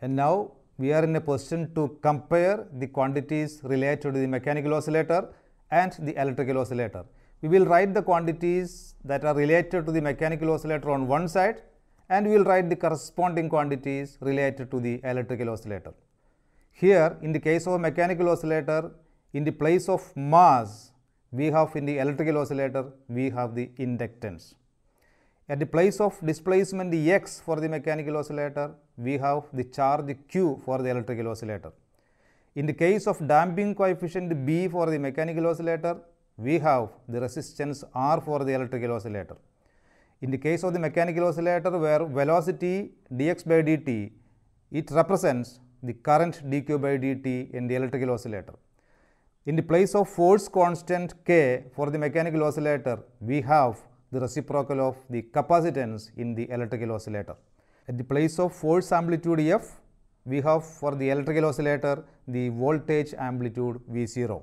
And now we are in a position to compare the quantities related to the mechanical oscillator and the electrical oscillator. We will write the quantities that are related to the mechanical oscillator on one side and we will write the corresponding quantities related to the electrical oscillator. Here in the case of a mechanical oscillator, in the place of mass, we have in the electrical oscillator, we have the inductance. At the place of displacement x for the mechanical oscillator, we have the charge q for the electrical oscillator. In the case of damping coefficient b for the mechanical oscillator, we have the resistance r for the electrical oscillator. In the case of the mechanical oscillator where velocity dx by dt, it represents the current dq by dt in the electrical oscillator. In the place of force constant k for the mechanical oscillator, we have the reciprocal of the capacitance in the electrical oscillator. At the place of force amplitude F, we have for the electrical oscillator the voltage amplitude V0.